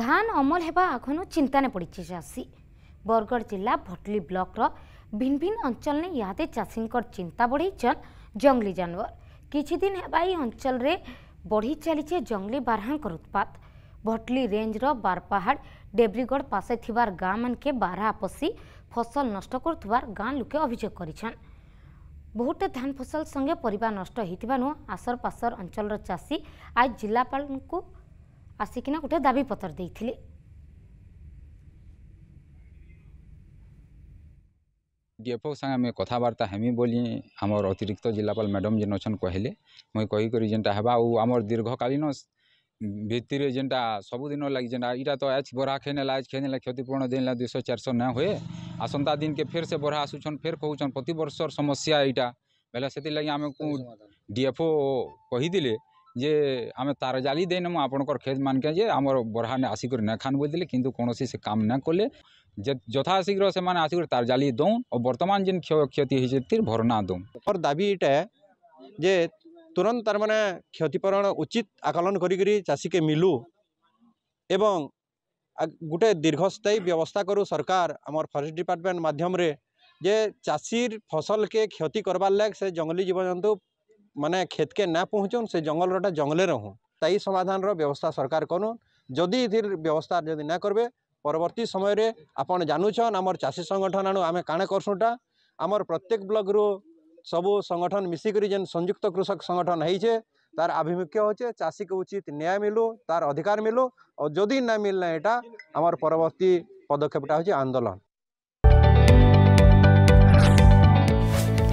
ଧାନ ଅମଲ ହେବା ଆଘନୁ ଚିନ୍ତାନେ ପଡ଼ିଛି ଚାଷୀ ବରଗଡ଼ ଜିଲ୍ଲା ଭଟଲି ବ୍ଲକର ଭିନ୍ ଭିନ୍ ଅଞ୍ଚଳରେ ଇହାଦେ ଚାଷୀଙ୍କର ଚିନ୍ତା ବଢ଼େଇଛନ୍ ଜଙ୍ଗଲି ଜାନବର କିଛି ଦିନ ହେବା ଏହି ଅଞ୍ଚଳରେ ବଢ଼ି ଚାଲିଛେ ଜଙ୍ଗଲି ବାର୍ହାଙ୍କର ଉତ୍ପାଦ ଭଟଲି ରେଞ୍ଜର ବାରପାହାଡ଼ ଡେବ୍ରିଗଡ଼ ପାଶେ ଥିବାର ଗାଁମାନକେ ବାରହା ପଶି ଫସଲ ନଷ୍ଟ କରୁଥିବାର ଗାଁ ଲୋକେ ଅଭିଯୋଗ କରିଛନ୍ বহুটে ধান ফসল সঙ্গে পরিবা নষ্ট হয়েছিল আসর পাসর অঞ্চলর চাষী আজ জেলাপাল ଆସିକିନା ଗୋଟେ ଦାବିପତ୍ର ଦେଇଥିଲେ ডিএফও সাংে আমি কথাবার্তা হেমি বলি আমার অতিরিক্ত জেলাপাল ম্যাডাম যেন অছেন কহিলে মুই কহিকরি যেটা হবা আউ আমার দীর্ঘকালীন ভিত্তিরে যেটা সবুদিন লাগি যেটা এটা তো আজ বরা খেয়ে নেলা আজ খেয়ে নেলা ক্ষতিপূরণ দিন দুইশো চারশো না হয়ে আসন্তা দিনকে ফের সে বরা আসুছন ফের কহুছন প্রতিবর্ষর সমস্যা এইটা বেলা সেতির লাগি আমি ডিএফও কহিদিলে ଯେ ଆମେ ତାର ଜାଲି ଦେଇନେମୁ ଆପଣଙ୍କର କ୍ଷେତ୍ ମାନକେ ଯେ ଆମର ବର୍ହାନେ ଆସିକରି ନାଇଁ ଖାନ୍ ବୋଲିଥିଲେ କିନ୍ତୁ କୌଣସି ସେ କାମ ନାଇଁ କଲେ ଯଥାଶୀଘ୍ର ସେମାନେ ଆସିକରି ତାର ଜାଲି ଦଉନ୍ ଆଉ ବର୍ତ୍ତମାନ ଯେନ୍ କ୍ଷତି ହେଇଛେ ତୀର୍ ଭରଣା ଦଉନ୍ ମୋର ଦାବି ଇଟା ଯେ ତୁରନ୍ତ ତାରମାନେ କ୍ଷତିପୂରଣ ଉଚିତ ଆକଳନ କରିକିରି ଚାଷୀକେ ମିଲୁ ଏବଂ ଗୋଟେ ଦୀର୍ଘସ୍ଥାୟୀ ବ୍ୟବସ୍ଥା କରୁ ସରକାର ଆମର ଫରେଷ୍ଟ ଡିପାର୍ଟମେଣ୍ଟ ମାଧ୍ୟମରେ ଯେ ଚାଷୀର ଫସଲକେ କ୍ଷତି କରବାର୍ ଲାଗି ସେ ଜଙ୍ଗଲୀ ଜୀବଜନ୍ତୁ মানে ক্ষেতকে না পৌঁছন সে জঙ্গলটা জঙ্গলে রহুন তাই সমাধানর ব্যবস্থা সরকার করুন যদি এর ব্যবস্থা যদি না করবে পরবর্তী সময় আপনার জানুছন আমার চাষী সংগঠন আনু আমি কাণে করছুটা আমার প্রত্যেক ব্লকরু সবু সংগঠন মিশিকি যে সংযুক্ত কৃষক সংগঠন হয়েছে তার আভিমুখ্য হচ্ছে চাষীকে উচিত ন্যায় মিলু তার অধিকার মিলু ও যদি না মিললে এটা আমার পরবর্তী পদক্ষেপটা হচ্ছে আন্দোলন